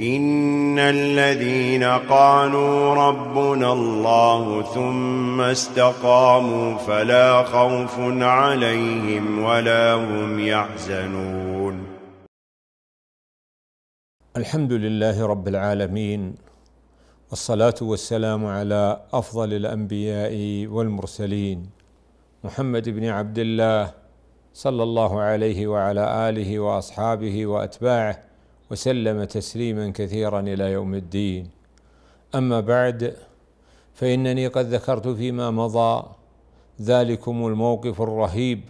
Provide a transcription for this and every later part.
إن الذين قالوا ربنا الله ثم استقاموا فلا خوف عليهم ولا هم يحزنون الحمد لله رب العالمين والصلاة والسلام على أفضل الأنبياء والمرسلين محمد بن عبد الله صلى الله عليه وعلى آله وأصحابه وأتباعه وسلم تسليما كثيرا الى يوم الدين اما بعد فانني قد ذكرت فيما مضى ذلكم الموقف الرهيب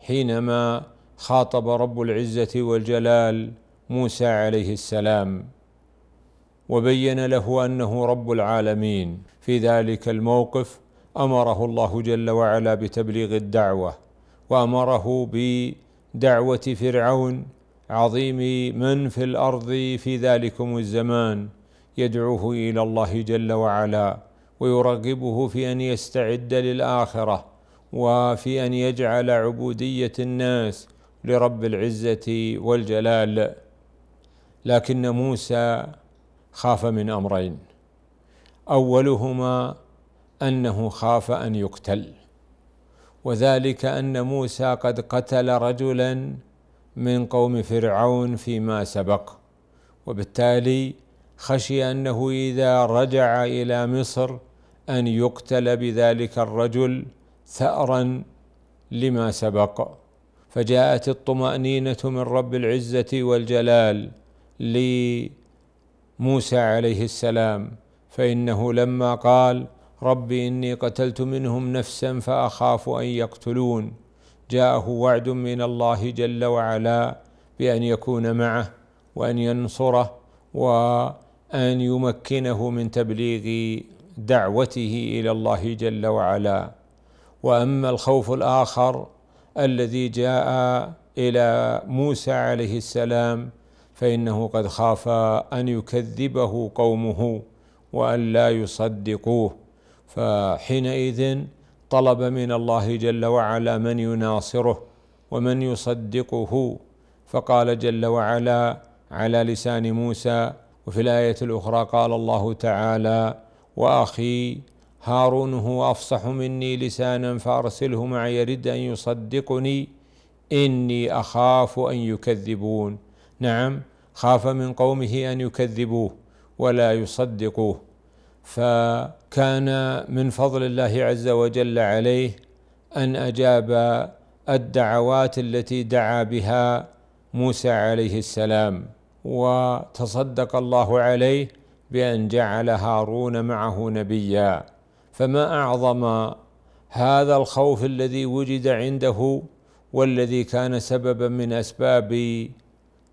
حينما خاطب رب العزه والجلال موسى عليه السلام وبين له انه رب العالمين في ذلك الموقف امره الله جل وعلا بتبليغ الدعوه وامره بدعوه فرعون عظيم من في الارض في ذلكم الزمان يدعوه الى الله جل وعلا ويرغبه في ان يستعد للاخره وفي ان يجعل عبوديه الناس لرب العزه والجلال لكن موسى خاف من امرين اولهما انه خاف ان يقتل وذلك ان موسى قد قتل رجلا من قوم فرعون فيما سبق وبالتالي خشي انه اذا رجع الى مصر ان يقتل بذلك الرجل ثارا لما سبق فجاءت الطمانينه من رب العزه والجلال لموسى عليه السلام فانه لما قال رب اني قتلت منهم نفسا فاخاف ان يقتلون جاءه وعد من الله جل وعلا بان يكون معه وان ينصره وان يمكنه من تبليغ دعوته الى الله جل وعلا واما الخوف الاخر الذي جاء الى موسى عليه السلام فانه قد خاف ان يكذبه قومه وان لا يصدقوه فحينئذ طلب من الله جل وعلا من يناصره ومن يصدقه فقال جل وعلا على لسان موسى وفي الايه الاخرى قال الله تعالى واخي هارون هو افصح مني لسانا فارسله معي يرد ان يصدقني اني اخاف ان يكذبون نعم خاف من قومه ان يكذبوه ولا يصدقوه فكان من فضل الله عز وجل عليه ان اجاب الدعوات التي دعا بها موسى عليه السلام وتصدق الله عليه بان جعل هارون معه نبيا فما اعظم هذا الخوف الذي وجد عنده والذي كان سببا من اسباب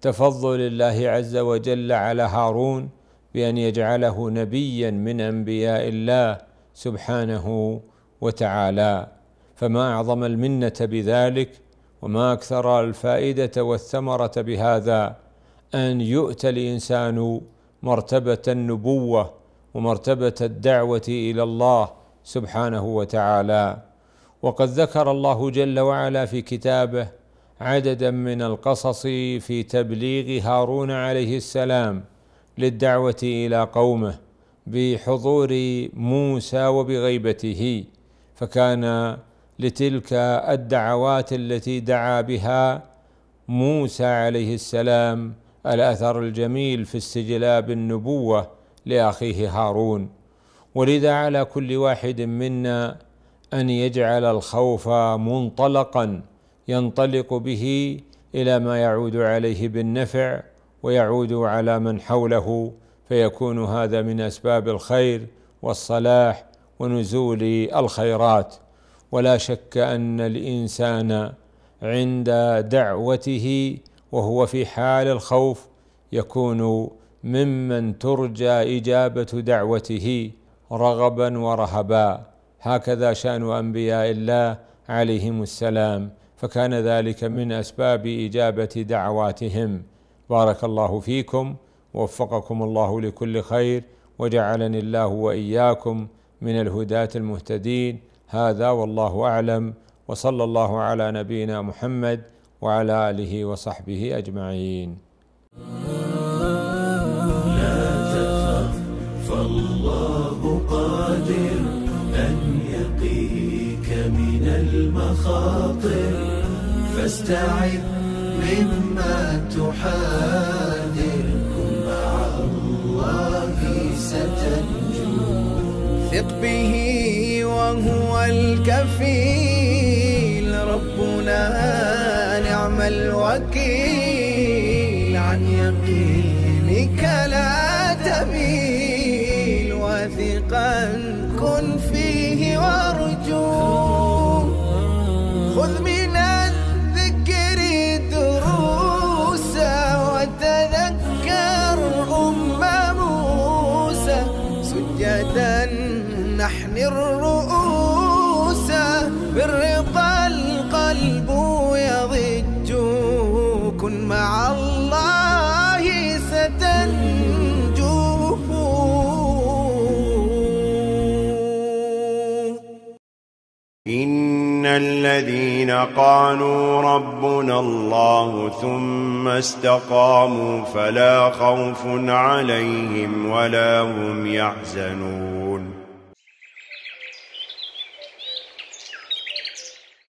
تفضل الله عز وجل على هارون بان يجعله نبيا من انبياء الله سبحانه وتعالى فما اعظم المنه بذلك وما اكثر الفائده والثمره بهذا ان يؤتى الانسان مرتبه النبوه ومرتبه الدعوه الى الله سبحانه وتعالى وقد ذكر الله جل وعلا في كتابه عددا من القصص في تبليغ هارون عليه السلام للدعوه الى قومه بحضور موسى وبغيبته فكان لتلك الدعوات التي دعا بها موسى عليه السلام الاثر الجميل في استجلاب النبوه لاخيه هارون ولذا على كل واحد منا ان يجعل الخوف منطلقا ينطلق به الى ما يعود عليه بالنفع ويعود على من حوله فيكون هذا من اسباب الخير والصلاح ونزول الخيرات ولا شك ان الانسان عند دعوته وهو في حال الخوف يكون ممن ترجى اجابه دعوته رغبا ورهبا هكذا شان انبياء الله عليهم السلام فكان ذلك من اسباب اجابه دعواتهم بارك الله فيكم ووفقكم الله لكل خير وجعلني الله واياكم من الهداة المهتدين هذا والله اعلم وصلى الله على نبينا محمد وعلى اله وصحبه اجمعين. لا تخف فالله قادر ان يقيك من المخاطر فاستعذ من تحاذركم مع الله ستنجو ثق به وهو الكفيل ربنا نعم الوكيل عن يقينك لا تميل وثقا كن سجدا نحني الرؤوس بالرضا القلب يضج كن مع الله الذين قالوا ربنا الله ثم استقاموا فلا خوف عليهم ولا هم يحزنون